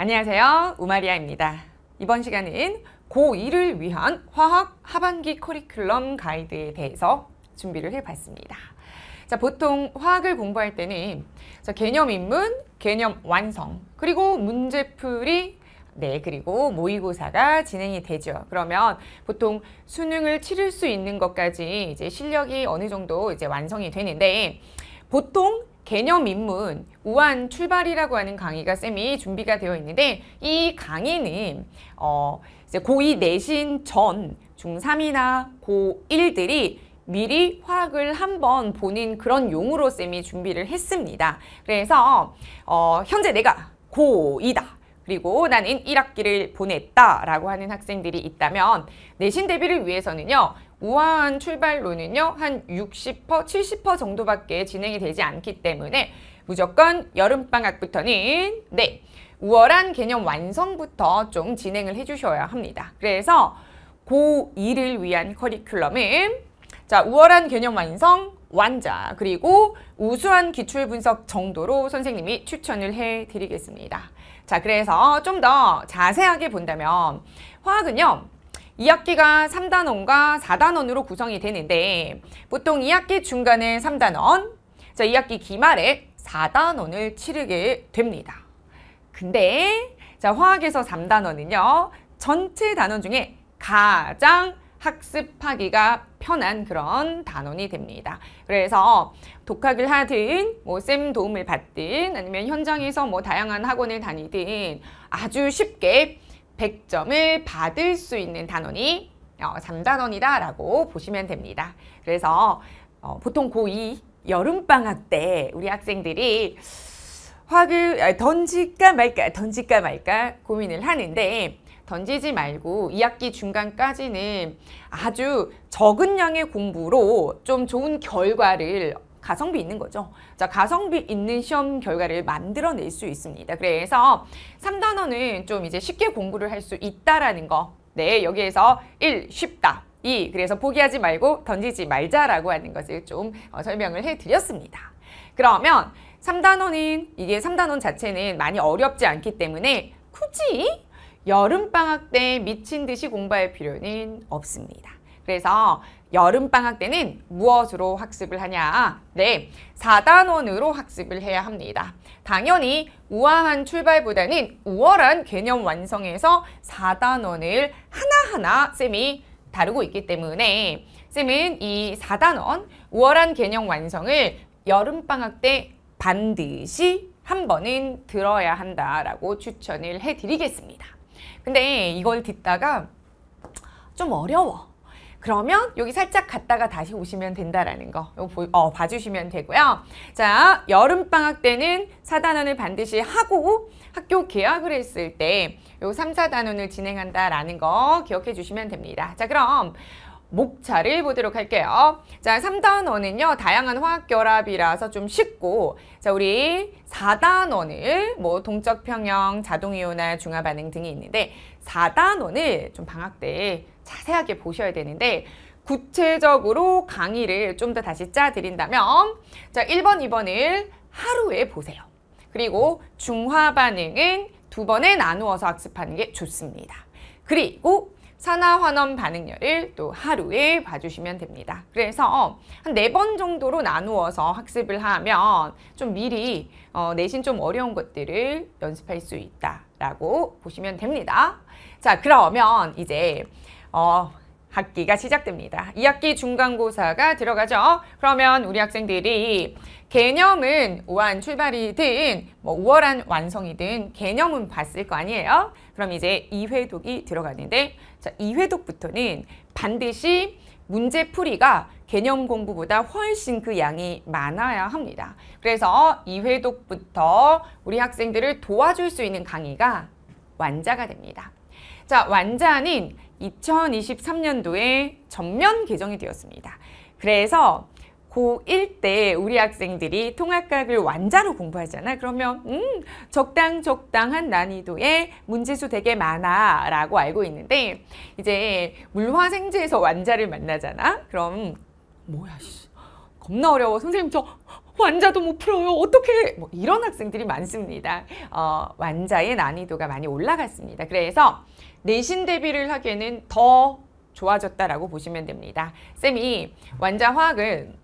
안녕하세요. 우마리아입니다. 이번 시간은 고2를 위한 화학 하반기 커리큘럼 가이드에 대해서 준비를 해봤습니다. 자, 보통 화학을 공부할 때는 자, 개념 입문, 개념 완성, 그리고 문제풀이 네, 그리고 모의고사가 진행이 되죠. 그러면 보통 수능을 치를 수 있는 것까지 이제 실력이 어느 정도 이제 완성이 되는데 보통 개념 입문 우한 출발이라고 하는 강의가 쌤이 준비가 되어 있는데 이 강의는 어 이제 고2 내신 전 중3이나 고1들이 미리 화학을 한번 보는 그런 용으로 쌤이 준비를 했습니다. 그래서 어 현재 내가 고2다. 그리고 나는 1학기를 보냈다라고 하는 학생들이 있다면 내신 대비를 위해서는요. 우아한 출발로는요한 60%, 70% 정도밖에 진행이 되지 않기 때문에 무조건 여름방학부터는 네, 우월한 개념 완성부터 좀 진행을 해주셔야 합니다. 그래서 고2를 위한 커리큘럼은 자, 우월한 개념 완성, 완자, 그리고 우수한 기출 분석 정도로 선생님이 추천을 해드리겠습니다. 자, 그래서 좀 더 자세하게 본다면 화학은요, 2학기가 3단원과 4단원으로 구성이 되는데 보통 2학기 중간에 3단원, 자 2학기 기말에 4단원을 치르게 됩니다. 근데 자 화학에서 3단원은요. 전체 단원 중에 가장 학습하기가 편한 그런 단원이 됩니다. 그래서 독학을 하든 뭐 쌤 도움을 받든 아니면 현장에서 뭐 다양한 학원을 다니든 아주 쉽게 100점을 받을 수 있는 단원이 어, 3단원이다 라고 보시면 됩니다. 그래서 어, 보통 고2 여름방학 때 우리 학생들이 화그 아, 던질까 말까 던질까 말까 고민을 하는데 던지지 말고 2학기 중간까지는 아주 적은 양의 공부로 좀 좋은 결과를 가성비 있는 거죠. 자, 가성비 있는 시험 결과를 만들어낼 수 있습니다. 그래서 3단원은 좀 이제 쉽게 공부를 할 수 있다라는 거. 네, 여기에서 1. 쉽다. 2. 그래서 포기하지 말고 던지지 말자라고 하는 것을 좀 어, 설명을 해드렸습니다. 그러면 3단원은 이게 3단원 자체는 많이 어렵지 않기 때문에 굳이 여름방학 때 미친 듯이 공부할 필요는 없습니다. 그래서 여름방학 때는 무엇으로 학습을 하냐? 네, 4단원으로 학습을 해야 합니다. 당연히 우아한 출발보다는 우월한 개념 완성에서 4단원을 하나하나 쌤이 다루고 있기 때문에 쌤은 이 4단원 우월한 개념 완성을 여름방학 때 반드시 한 번은 들어야 한다라고 추천을 해드리겠습니다. 근데 이걸 듣다가 좀 어려워. 그러면 여기 살짝 갔다가 다시 오시면 된다라는 거 보, 어, 봐주시면 되고요. 자, 여름방학 때는 4단원을 반드시 하고 학교 개학을 했을 때요 3, 4단원을 진행한다라는 거 기억해 주시면 됩니다. 자, 그럼 목차를 보도록 할게요. 자, 3단원은요. 다양한 화학 결합이라서 좀 쉽고 자, 우리 4단원을 뭐 동적 평형, 자동 이온화, 중화 반응 등이 있는데 4단원을 좀 방학 때 자세하게 보셔야 되는데 구체적으로 강의를 좀 더 다시 짜 드린다면 자, 1번, 2번을 하루에 보세요. 그리고 중화 반응은 두 번에 나누어서 학습하는 게 좋습니다. 그리고 산화환원 반응열을 또 하루에 봐주시면 됩니다. 그래서 어, 한네 번 정도로 나누어서 학습을 하면 좀 미리 어, 내신 좀 어려운 것들을 연습할 수 있다라고 보시면 됩니다. 자 그러면 이제 어, 학기가 시작됩니다. 2학기 중간고사가 들어가죠. 그러면 우리 학생들이 개념은 우한 출발이든 뭐 우월한 완성이든 개념은 봤을 거 아니에요. 그럼 이제 2회독이 들어가는데 자, 2회독부터는 반드시 문제풀이가 개념 공부보다 훨씬 그 양이 많아야 합니다. 그래서 2회독부터 우리 학생들을 도와줄 수 있는 강의가 완자가 됩니다. 자, 완자는 2023년도에 전면 개정이 되었습니다. 그래서 고1 때 우리 학생들이 통합과학을 완자로 공부하잖아. 그러면 음 적당 적당한 난이도의 문제수 되게 많아 라고 알고 있는데 이제 물화생지에서 완자를 만나잖아. 그럼 뭐야 씨 겁나 어려워. 선생님 저 완자도 못 풀어요. 어떻게? 뭐 이런 학생들이 많습니다. 어, 완자의 난이도가 많이 올라갔습니다. 그래서 내신 대비를 하기에는 더 좋아졌다라고 보시면 됩니다. 쌤이 완자 화학은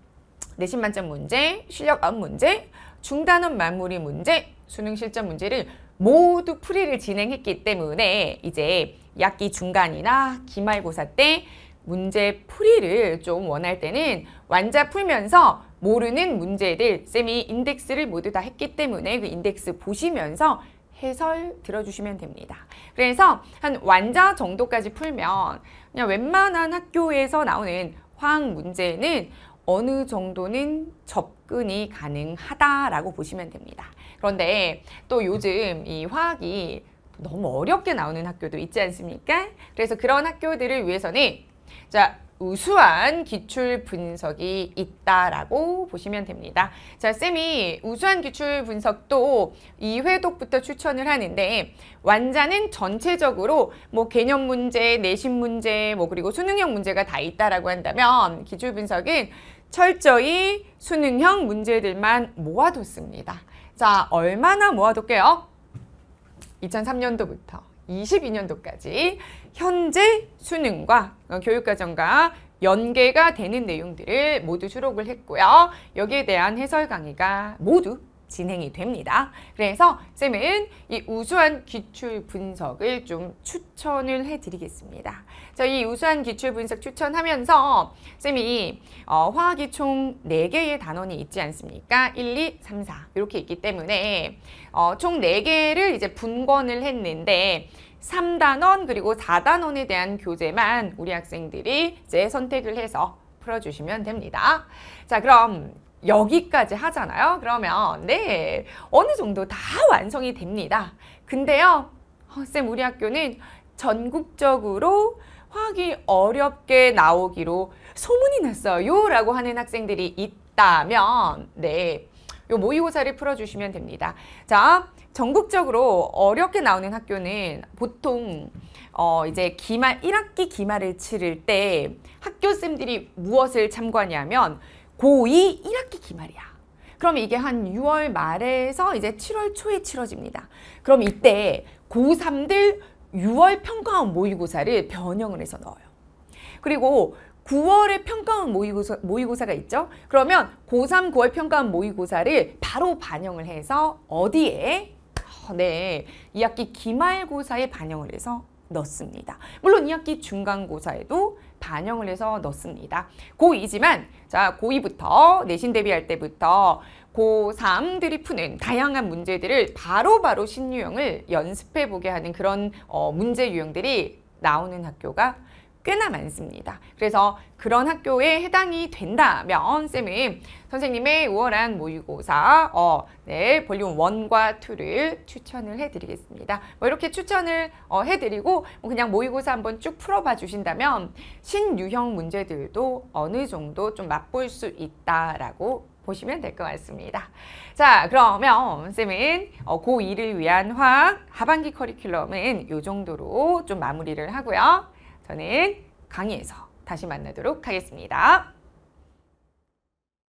내신 만점 문제, 실력 업 문제, 중단원 마무리 문제, 수능 실전 문제를 모두 풀이를 진행했기 때문에 이제 약기 중간이나 기말고사 때 문제 풀이를 좀 원할 때는 완자 풀면서 모르는 문제들 쌤이 인덱스를 모두 다 했기 때문에 그 인덱스 보시면서 해설 들어주시면 됩니다. 그래서 한 완자 정도까지 풀면 그냥 웬만한 학교에서 나오는 화학 문제는 어느 정도는 접근이 가능하다라고 보시면 됩니다. 그런데 또 요즘 이 화학이 너무 어렵게 나오는 학교도 있지 않습니까? 그래서 그런 학교들을 위해서는 자 우수한 기출 분석이 있다라고 보시면 됩니다. 자, 쌤이 우수한 기출 분석도 이회독부터 추천을 하는데 완자는 전체적으로 뭐 개념 문제, 내신 문제, 뭐 그리고 수능형 문제가 다 있다라고 한다면 기출 분석은 철저히 수능형 문제들만 모아뒀습니다. 자, 얼마나 모아뒀게요? 2003년도부터 2022년도까지 현재 수능과 어, 교육과정과 연계가 되는 내용들을 모두 수록을 했고요. 여기에 대한 해설 강의가 모두 진행이 됩니다. 그래서 쌤은 이 우수한 기출 분석을 좀 추천을 해드리겠습니다. 자, 이 우수한 기출 분석 추천하면서 쌤이 어, 화학이 총 4개의 단원이 있지 않습니까? 1, 2, 3, 4 이렇게 있기 때문에 어, 총 4개를 이제 분권을 했는데 3단원 그리고 4단원에 대한 교재만 우리 학생들이 이제 선택을 해서 풀어주시면 됩니다. 자, 그럼 여기까지 하잖아요. 그러면 네 어느 정도 다 완성이 됩니다. 근데요 어, 쌤 우리 학교는 전국적으로 화학이 어렵게 나오기로 소문이 났어요 라고 하는 학생들이 있다면 네, 요 모의고사를 풀어주시면 됩니다. 자, 전국적으로 어렵게 나오는 학교는 보통 어 이제 기말 1학기 기말을 치를 때 학교쌤들이 무엇을 참고하냐면 고2 1학기 기말이야. 그럼 이게 한 6월 말에서 이제 7월 초에 치러집니다. 그럼 이때 고3들 6월 평가원 모의고사를 변형을 해서 넣어요. 그리고 9월에 평가원 모의고사, 모의고사가 있죠. 그러면 고3, 9월 평가원 모의고사를 바로 반영을 해서 어디에? 어, 네, 2학기 기말고사에 반영을 해서 넣습니다. 물론 2학기 중간고사에도 반영을 해서 넣습니다. 고2지만 자 고2부터 내신 대비할 때부터 고3들이 푸는 다양한 문제들을 바로바로 바로 신유형을 연습해보게 하는 그런 어, 문제 유형들이 나오는 학교가 꽤나 많습니다. 그래서 그런 학교에 해당이 된다면 쌤은 선생님의 우월한 모의고사 어, 네, 볼륨 원과투를 추천을 해드리겠습니다. 뭐 이렇게 추천을 어, 해드리고 뭐 그냥 모의고사 한번 쭉 풀어봐 주신다면 신유형 문제들도 어느 정도 좀 맛볼 수 있다라고 보시면 될 것 같습니다. 자 그러면 쌤은 어, 고2를 위한 화학 하반기 커리큘럼은 이 정도로 좀 마무리를 하고요. 저는 강의에서 다시 만나도록 하겠습니다.